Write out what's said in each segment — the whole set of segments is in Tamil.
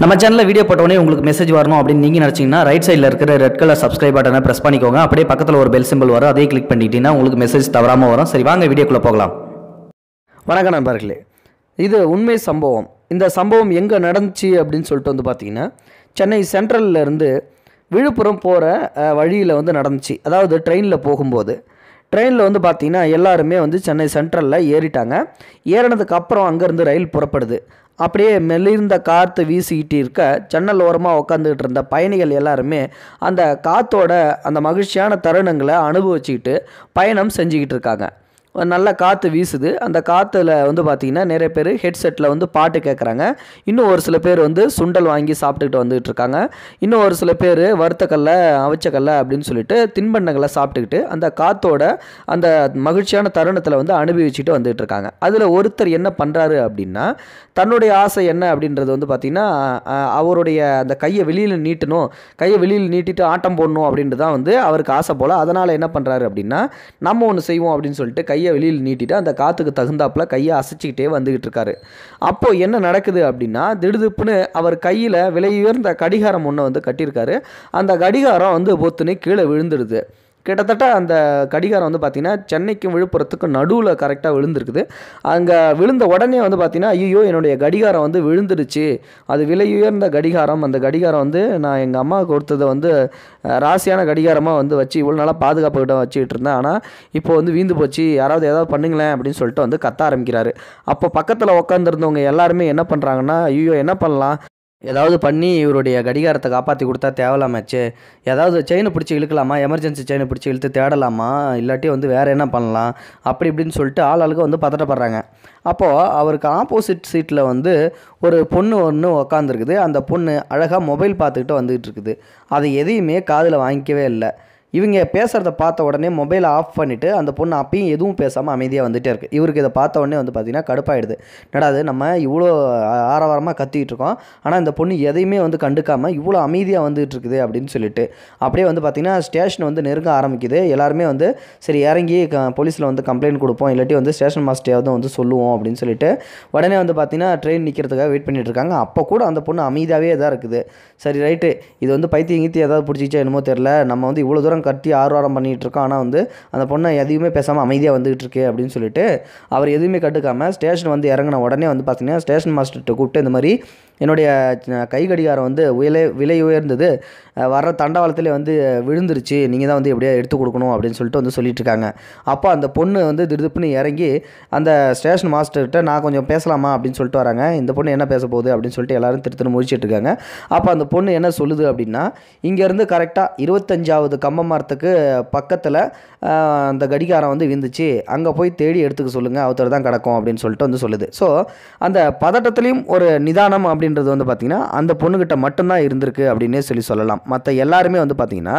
நம்ம சேனலில் வீடியோ போட்டோடனே உங்களுக்கு மெசேஜ் வரணும் அப்படின்னு நீங்கள் நினச்சிங்கன்னா ரைட் சைடில் இருக்கிற ரெட் கலர் சப்ஸ்கிரைப் பட்டனை ப்ரெஸ் பண்ணிக்கோங்க அப்படியே பக்கத்தில் ஒரு பெல் சிம்பிள் வரும் அதே கிளிக் பண்ணிக்கிட்டீங்கன்னா உங்களுக்கு மெசேஜ் தவறாமல் வரும் சரி வாங்க வீடியோக்குள்ளே போகலாம் வணக்கம் நண்பர்களே இது உண்மை சம்பவம் இந்த சம்பவம் எங்கே நடந்துச்சு அப்படின்னு சொல்லிட்டு வந்து பார்த்திங்கன்னா சென்னை இருந்து விழுப்புரம் போகிற வழியில் வந்து நடந்துச்சு அதாவது ட்ரெயினில் போகும்போது ட்ரெயினில் வந்து பார்த்திங்கன்னா எல்லாருமே வந்து சென்னை சென்ட்ரலில் ஏறிட்டாங்க ஏறினதுக்கப்புறம் அங்கேருந்து ரயில் புறப்படுது அப்படியே மெலிர்ந்த காற்று வீசிக்கிட்டு இருக்க ஜன்னல் ஓரமாக உட்காந்துக்கிட்டு இருந்த பயணிகள் எல்லாருமே அந்த காற்றோட அந்த மகிழ்ச்சியான தருணங்களை அனுபவிச்சுக்கிட்டு பயணம் செஞ்சுக்கிட்டு இருக்காங்க நல்ல காற்று வீசுது அந்த காற்றுல வந்து பார்த்திங்கன்னா நிறைய பேர் ஹெட்செட்டில் வந்து பாட்டு கேட்குறாங்க இன்னும் ஒரு சில பேர் வந்து சுண்டல் வாங்கி சாப்பிட்டுக்கிட்டு வந்துகிட்டு இருக்காங்க இன்னும் ஒரு சில பேர் வறுத்தக்கல்ல அவிச்சக்கல்ல அப்படின்னு சொல்லிட்டு தின்பண்டங்களை சாப்பிட்டுக்கிட்டு அந்த காற்றோட அந்த மகிழ்ச்சியான தருணத்தில் வந்து அனுபவிச்சுட்டு வந்துகிட்டு இருக்காங்க அதில் ஒருத்தர் என்ன பண்ணுறாரு அப்படின்னா தன்னுடைய ஆசை என்ன அப்படின்றது வந்து பார்த்திங்கன்னா அவருடைய அந்த கையை வெளியில் நீட்டணும் கையை வெளியில் நீட்டிட்டு ஆட்டம் போடணும் அப்படின்றது தான் வந்து அவருக்கு ஆசை போல் அதனால் என்ன பண்ணுறாரு அப்படின்னா நம்ம ஒன்று செய்வோம் அப்படின்னு சொல்லிட்டு கை கையை வெளியில் நீட்டிட்டு அந்த காற்றுக்கு தகுந்தாப்பில் கையை அசைச்சிக்கிட்டே வந்துக்கிட்டு இருக்காரு அப்போது என்ன நடக்குது அப்படின்னா திடுதுப்புன்னு அவர் கையில் விலை உயர்ந்த கடிகாரம் ஒன்று வந்து கட்டியிருக்காரு அந்த கடிகாரம் வந்து பொத்துன்னு கீழே விழுந்துடுது கிட்டத்தட்ட அந்த கடிகாரம் வந்து பார்த்திங்கன்னா சென்னைக்கும் விழுப்புரத்துக்கும் நடுவில் கரெக்டாக விழுந்திருக்குது அங்கே விழுந்த உடனே வந்து பார்த்திங்கன்னா ஐயோ என்னுடைய கடிகாரம் வந்து விழுந்துருச்சு அது விலை உயர்ந்த கடிகாரம் அந்த கடிகாரம் வந்து நான் எங்கள் அம்மா கொடுத்ததை வந்து ராசியான கடிகாரமாக வந்து வச்சு இவ்வளோ நாளாக பாதுகாப்புக்கிட்ட வச்சுக்கிட்டு இருந்தேன் ஆனால் இப்போ வந்து வீந்து போச்சு யாராவது ஏதாவது பண்ணுங்களேன் அப்படின்னு சொல்லிட்டு வந்து கத்த ஆரம்பிக்கிறாரு அப்போ பக்கத்தில் உட்காந்துருந்தவங்க எல்லாருமே என்ன பண்ணுறாங்கன்னா ஐயோ என்ன பண்ணலாம் ஏதாவது பண்ணி இவருடைய கடிகாரத்தை காப்பாற்றி கொடுத்தா தேவலாமாச்சு ஏதாவது செயினை பிடிச்சி இழுக்கலாமா எமர்ஜென்சி செயினை பிடிச்சி இழுத்து தேடலாமா இல்லாட்டி வந்து வேறு என்ன பண்ணலாம் அப்படி இப்படின்னு சொல்லிட்டு ஆள் ஆளுக்கு வந்து பதட்டப்படுறாங்க அப்போது அவருக்கு ஆப்போசிட் சீட்டில் வந்து ஒரு பொண்ணு ஒன்று உக்காந்துருக்குது அந்த பொண்ணு அழகாக மொபைல் பார்த்துக்கிட்டு வந்துக்கிட்டு இருக்குது அது எதையுமே காதில் வாங்கிக்கவே இல்லை இவங்க பேசுகிறத பார்த்த உடனே மொபைலை ஆஃப் பண்ணிவிட்டு அந்த பொண்ணு அப்பயும் எதுவும் பேசாமல் அமைதியாக வந்துகிட்டே இருக்குது இவருக்கு இதை பார்த்த உடனே வந்து பார்த்திங்கன்னா கடுப்பாயிடுது நடாது நம்ம இவ்வளோ ஆரவாரமாக கத்திக்கிட்டு இருக்கோம் ஆனால் இந்த பொண்ணு எதையுமே வந்து கண்டுக்காமல் இவ்வளோ அமைதியாக வந்துகிட்டு இருக்குது அப்படின்னு சொல்லிட்டு அப்படியே வந்து பார்த்திங்கன்னா ஸ்டேஷன் வந்து நெருங்க ஆரம்பிக்குது எல்லாருமே வந்து சரி இறங்கி க போலீஸில் வந்து கம்ப்ளைண்ட் கொடுப்போம் இல்லாட்டி வந்து ஸ்டேஷன் மாஸ்டரையாவது வந்து சொல்லுவோம் அப்படின்னு சொல்லிட்டு உடனே வந்து பார்த்திங்கன்னா ட்ரெயின் நிற்கிறதுக்காக வெயிட் பண்ணிகிட்டு இருக்காங்க அப்போ கூட அந்த பொண்ணு அமைதியாகவே இதாக இருக்குது சரி ரைட்டு இது வந்து பைத்தியம் ஏதாவது பிடிச்சிச்சா என்னமோ தெரில நம்ம வந்து இவ்வளோ தூரம் அவரும் கட்டி ஆர்வாரம் பண்ணிகிட்டு இருக்கோம் ஆனால் வந்து அந்த பொண்ணை எதுவுமே பேசாமல் அமைதியாக வந்துகிட்டு இருக்கே அப்படின்னு சொல்லிட்டு அவர் எதுவுமே கட்டுக்காமல் ஸ்டேஷன் வந்து இறங்கின உடனே வந்து பார்த்திங்கன்னா ஸ்டேஷன் மாஸ்டர்கிட்ட கூப்பிட்டு இந்த மாதிரி என்னுடைய கை கடிகாரம் வந்து விலை விலை உயர்ந்தது வர்ற தண்டவாளத்திலே வந்து விழுந்துருச்சு நீங்கள் தான் வந்து எப்படியா எடுத்து கொடுக்கணும் அப்படின்னு சொல்லிட்டு வந்து சொல்லிட்டுருக்காங்க இருக்காங்க அப்போ அந்த பொண்ணு வந்து திடுப்புன்னு இறங்கி அந்த ஸ்டேஷன் மாஸ்டர்கிட்ட நான் கொஞ்சம் பேசலாமா அப்படின்னு சொல்லிட்டு வராங்க இந்த பொண்ணு என்ன பேச போகுது அப்படின்னு சொல்லிட்டு எல்லாரும் திருத்தணும் முடிச்சிட்டு இருக்காங்க அப்போ அந்த பொண்ணு என்ன சொல்லுது அப்படின்னா இங்கேருந்து கரெக்டாக இருபத்தஞ்சாவது கம்பம் மரத்துக்கு பக்கத்தில் அந்த கடிகாரம் வந்து விந்துச்சு அங்கே போய் தேடி எடுத்துக்க சொல்லுங்கள் அவத்தர் தான் கிடக்கும் அப்படின்னு சொல்லிட்டு வந்து சொல்லுது ஸோ அந்த பதட்டத்துலேயும் ஒரு நிதானம் அப்படின்றது வந்து பார்த்திங்கன்னா அந்த பொண்ணுக்கிட்ட மட்டும்தான் இருந்திருக்கு அப்படின்னே சொல்லி சொல்லலாம் மற்ற எல்லாருமே வந்து பார்த்திங்கன்னா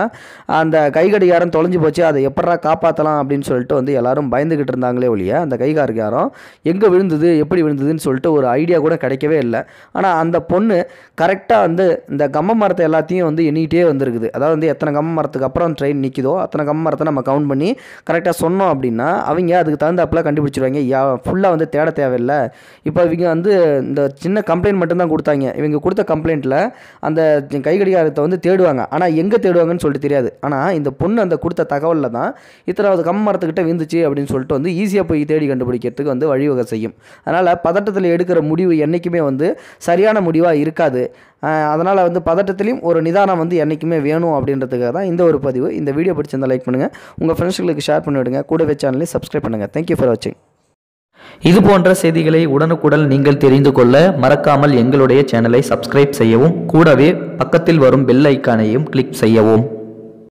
அந்த கை கடிகாரம் தொலைஞ்சு போச்சு அதை எப்படா காப்பாற்றலாம் அப்படின்னு சொல்லிட்டு வந்து எல்லாரும் பயந்துக்கிட்டு இருந்தாங்களே ஒழிய அந்த கை கடிகாரம் எங்கே விழுந்தது எப்படி விழுந்ததுன்னு சொல்லிட்டு ஒரு ஐடியா கூட கிடைக்கவே இல்லை ஆனால் அந்த பொண்ணு கரெக்டாக வந்து இந்த கம்ம மரத்தை எல்லாத்தையும் வந்து எண்ணிக்கிட்டே வந்திருக்குது அதாவது வந்து எத்தனை கம்ம மரத்துக்கு அப்புறம் ட்ரெயின் நிற்கிதோ அத்தனை கம்மரத்தை நம்ம கவுண்ட் பண்ணி கரெக்டாக சொன்னோம் அப்படின்னா அவங்க அதுக்கு தகுந்தாப்பில் கண்டுபிடிச்சிருவாங்க யா ஃபுல்லாக வந்து தேட தேவையில்லை இப்போ இவங்க வந்து இந்த சின்ன கம்ப்ளைண்ட் மட்டும்தான் கொடுத்தாங்க இவங்க கொடுத்த கம்ப்ளைண்ட்டில் அந்த கை கடிகாரத்தை வந்து தேடுவாங்க ஆனால் எங்கே தேடுவாங்கன்னு சொல்லிட்டு தெரியாது ஆனால் இந்த பொண்ணு அந்த கொடுத்த தகவலில் தான் இத்தனாவது கம்மரத்துக்கிட்ட விந்துச்சு அப்படின்னு சொல்லிட்டு வந்து ஈஸியாக போய் தேடி கண்டுபிடிக்கிறதுக்கு வந்து வழிவகை செய்யும் அதனால் பதட்டத்தில் எடுக்கிற முடிவு என்றைக்குமே வந்து சரியான முடிவாக இருக்காது அதனால் வந்து பதட்டத்துலேயும் ஒரு நிதானம் வந்து என்றைக்குமே வேணும் அப்படின்றதுக்காக தான் இந்த ஒரு பதிவு இந்த வீடியோ பிடிச்சிருந்தால் லைக் பண்ணுங்கள் உங்கள் ஃப்ரெண்ட்ஸுகளுக்கு ஷேர் பண்ணிவிடுங்க கூடவே சேனலையும் சப்ஸ்கிரைப் பண்ணுங்கள் தேங்க்யூ ஃபார் வாட்சிங் இது போன்ற செய்திகளை உடனுக்குடன் நீங்கள் தெரிந்து கொள்ள மறக்காமல் எங்களுடைய சேனலை சப்ஸ்கிரைப் செய்யவும் கூடவே பக்கத்தில் வரும் பெல் ஐக்கானையும் கிளிக் செய்யவும்